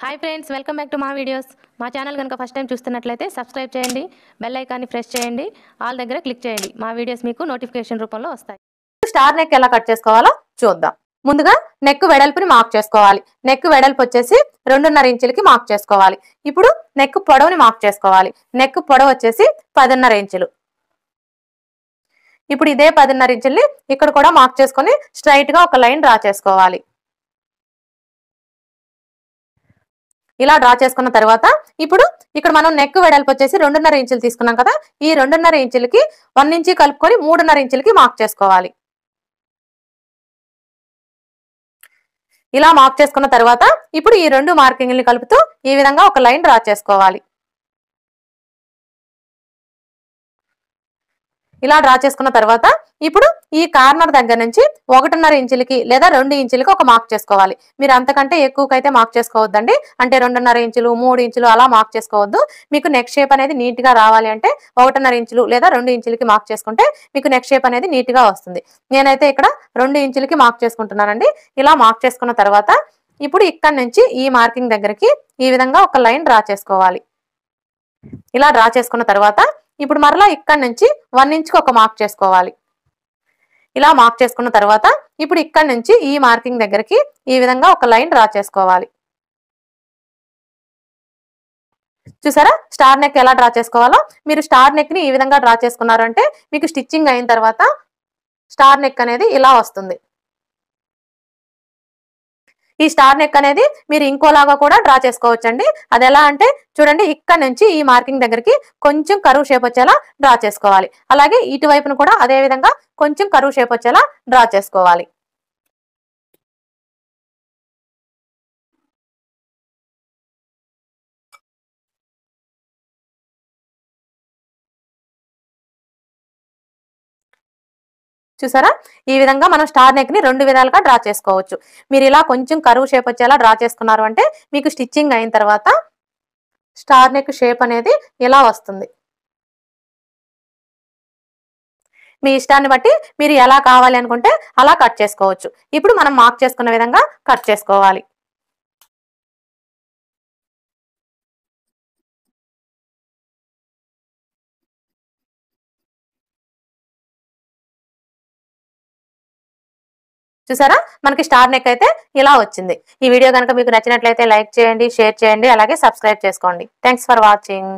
hi friends welcome back to మా videos మా channel కనుక ఫస్ట్ టైం చూస్తున్నట్లయితే సబ్స్క్రైబ్ చేయండి బెల్ ఐకాన్ని ప్రెస్ చేయండి ఆల్ దగ్గర క్లిక్ చేయండి మా వీడియోస్ మీకు నోటిఫికేషన్ రూపంలో వస్తాయి స్టార్ నెక్ ఎలా కట్ చేసుకోవాలో చూద్దాం ముందుగా నెక్ వెడల్పుని మార్క్ చేసుకోవాలి నెక్ వెడల్పు వచ్చేసి రెండున్నర ఇంచులకి మార్క్ చేసుకోవాలి ఇప్పుడు నెక్ పొడవుని మార్క్ చేసుకోవాలి నెక్ పొడవు వచ్చేసి పదిన్నర ఇంచులు ఇప్పుడు ఇదే పదిన్నర ఇంచుల్ని ఇక్కడ కూడా మార్క్ చేసుకొని స్ట్రైట్గా ఒక లైన్ డ్రా చేసుకోవాలి ఇలా డ్రా చేసుకున్న తర్వాత ఇప్పుడు ఇక్కడ మనం నెక్ వెడల్పు వచ్చేసి రెండున్నర ఇంచులు తీసుకున్నాం కదా ఈ రెండున్నర ఇంచులకి వన్ ఇంచు కలుపుకొని మూడున్నర ఇంచులకి మార్క్ చేసుకోవాలి ఇలా మార్క్ చేసుకున్న తర్వాత ఇప్పుడు ఈ రెండు మార్కింగ్ని కలుపుతూ ఈ విధంగా ఒక లైన్ డ్రా చేసుకోవాలి ఇలా డ్రా చేసుకున్న తర్వాత ఇప్పుడు ఈ కార్నర్ దగ్గర నుంచి ఒకటిన్నర ఇంచులకి లేదా రెండు ఇంచులకి ఒక మార్క్ చేసుకోవాలి మీరు అంతకంటే ఎక్కువకైతే మార్క్ చేసుకోవద్దండి అంటే రెండున్నర ఇంచులు మూడు ఇంచులు అలా మార్క్ చేసుకోవద్దు మీకు నెక్స్ట్ షేప్ అనేది నీట్ గా రావాలి అంటే ఒకటిన్నర ఇంచులు లేదా రెండు ఇంచులకి మార్క్ చేసుకుంటే మీకు నెక్స్ట్ షేప్ అనేది నీట్ గా వస్తుంది నేనైతే ఇక్కడ రెండు ఇంచులకి మార్క్ చేసుకుంటున్నానండి ఇలా మార్క్ చేసుకున్న తర్వాత ఇప్పుడు ఇక్కడ నుంచి ఈ మార్కింగ్ దగ్గరికి ఈ విధంగా ఒక లైన్ డ్రా చేసుకోవాలి ఇలా డ్రా చేసుకున్న తర్వాత ఇప్పుడు మరలా ఇక్కడ నుంచి వన్ ఇంచ్కి ఒక మార్క్ చేసుకోవాలి ఇలా మార్క్ చేసుకున్న తర్వాత ఇప్పుడు ఇక్కడ నుంచి ఈ మార్కింగ్ దగ్గరికి ఈ విధంగా ఒక లైన్ డ్రా చేసుకోవాలి చూసారా స్టార్ నెక్ ఎలా డ్రా చేసుకోవాలో మీరు స్టార్ నెక్ని ఈ విధంగా డ్రా చేసుకున్నారంటే మీకు స్టిచ్చింగ్ అయిన తర్వాత స్టార్ నెక్ అనేది ఇలా వస్తుంది ఈ స్టార్ నెక్ అనేది మీరు ఇంకోలాగా కూడా డ్రా చేసుకోవచ్చండి అది ఎలా అంటే చూడండి ఇక్కడ నుంచి ఈ మార్కింగ్ దగ్గరికి కొంచెం కరువు షేప్ వచ్చేలా డ్రా చేసుకోవాలి అలాగే ఇటువైపును కూడా అదే విధంగా కొంచెం కరువు షేప్ వచ్చేలా డ్రా చేసుకోవాలి చూసారా ఈ విధంగా మనం స్టార్ నెక్ ని రెండు విధాలుగా డ్రా చేసుకోవచ్చు మీరు ఇలా కొంచెం కరువు షేప్ వచ్చేలా డ్రా చేసుకున్నారు అంటే మీకు స్టిచ్చింగ్ అయిన తర్వాత స్టార్ నెక్ షేప్ అనేది ఇలా వస్తుంది మీ ఇష్టాన్ని బట్టి మీరు ఎలా కావాలి అనుకుంటే అలా కట్ చేసుకోవచ్చు ఇప్పుడు మనం మార్క్ చేసుకున్న విధంగా కట్ చేసుకోవాలి చూసారా మనకి స్టార్ నెక్ అయితే ఇలా వచ్చింది ఈ వీడియో కనుక మీకు నచ్చినట్లయితే లైక్ చేయండి షేర్ చేయండి అలాగే సబ్స్క్రైబ్ చేసుకోండి థ్యాంక్స్ ఫర్ వాచింగ్